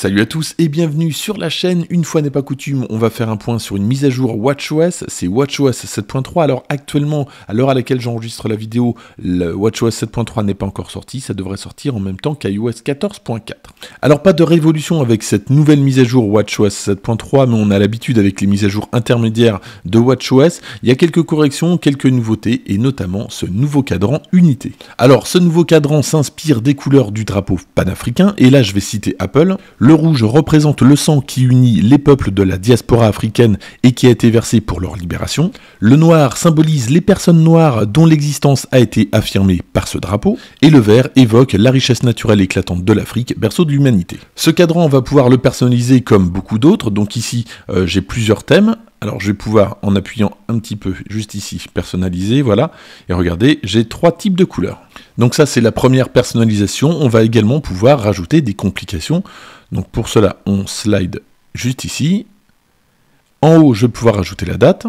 Salut à tous et bienvenue sur la chaîne. Une fois n'est pas coutume, on va faire un point sur une mise à jour WatchOS. C'est WatchOS 7.3. Alors actuellement, à l'heure à laquelle j'enregistre la vidéo, le WatchOS 7.3 n'est pas encore sorti. Ça devrait sortir en même temps qu'iOS 14.4. Alors pas de révolution avec cette nouvelle mise à jour WatchOS 7.3, mais on a l'habitude avec les mises à jour intermédiaires de WatchOS. Il y a quelques corrections, quelques nouveautés et notamment ce nouveau cadran unité. Alors ce nouveau cadran s'inspire des couleurs du drapeau panafricain et là je vais citer Apple. Le rouge représente le sang qui unit les peuples de la diaspora africaine et qui a été versé pour leur libération. Le noir symbolise les personnes noires dont l'existence a été affirmée par ce drapeau. Et le vert évoque la richesse naturelle éclatante de l'Afrique, berceau de l'humanité. Ce cadran, on va pouvoir le personnaliser comme beaucoup d'autres. Donc ici, euh, j'ai plusieurs thèmes. Alors je vais pouvoir, en appuyant un petit peu juste ici, personnaliser, voilà. Et regardez, j'ai trois types de couleurs. Donc ça c'est la première personnalisation. On va également pouvoir rajouter des complications. Donc pour cela, on slide juste ici. En haut, je vais pouvoir rajouter la date.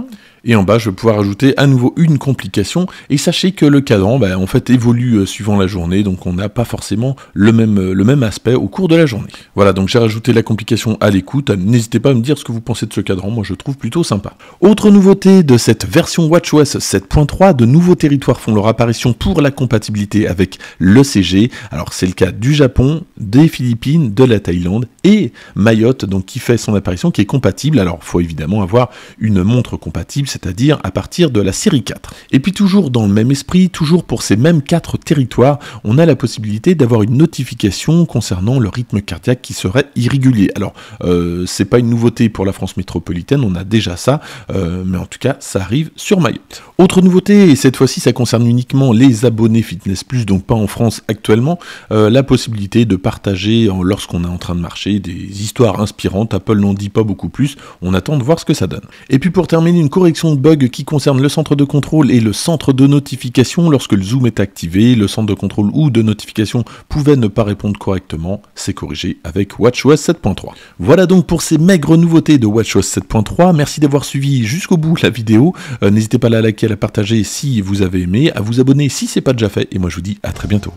Et en bas, je vais pouvoir ajouter à nouveau une complication. Et sachez que le cadran, bah, en fait, évolue euh, suivant la journée, donc on n'a pas forcément le même, euh, le même aspect au cours de la journée. Voilà, donc j'ai rajouté la complication à l'écoute. N'hésitez pas à me dire ce que vous pensez de ce cadran, moi je trouve plutôt sympa. Autre nouveauté de cette version WatchOS 7.3, de nouveaux territoires font leur apparition pour la compatibilité avec l'ECG. Alors c'est le cas du Japon, des Philippines, de la Thaïlande et Mayotte, donc qui fait son apparition, qui est compatible. Alors il faut évidemment avoir une montre compatible c'est-à-dire à partir de la série 4. Et puis toujours dans le même esprit, toujours pour ces mêmes 4 territoires, on a la possibilité d'avoir une notification concernant le rythme cardiaque qui serait irrégulier. Alors, euh, c'est pas une nouveauté pour la France métropolitaine, on a déjà ça, euh, mais en tout cas, ça arrive sur Mayotte. Autre nouveauté, et cette fois-ci, ça concerne uniquement les abonnés Fitness Plus, donc pas en France actuellement, euh, la possibilité de partager, lorsqu'on est en train de marcher, des histoires inspirantes. Apple n'en dit pas beaucoup plus, on attend de voir ce que ça donne. Et puis pour terminer, une correction de qui concerne le centre de contrôle et le centre de notification lorsque le zoom est activé, le centre de contrôle ou de notification pouvait ne pas répondre correctement, c'est corrigé avec WatchOS 7.3. Voilà donc pour ces maigres nouveautés de WatchOS 7.3. Merci d'avoir suivi jusqu'au bout la vidéo. Euh, n'hésitez pas à la liker, à la partager si vous avez aimé, à vous abonner si c'est pas déjà fait et moi je vous dis à très bientôt.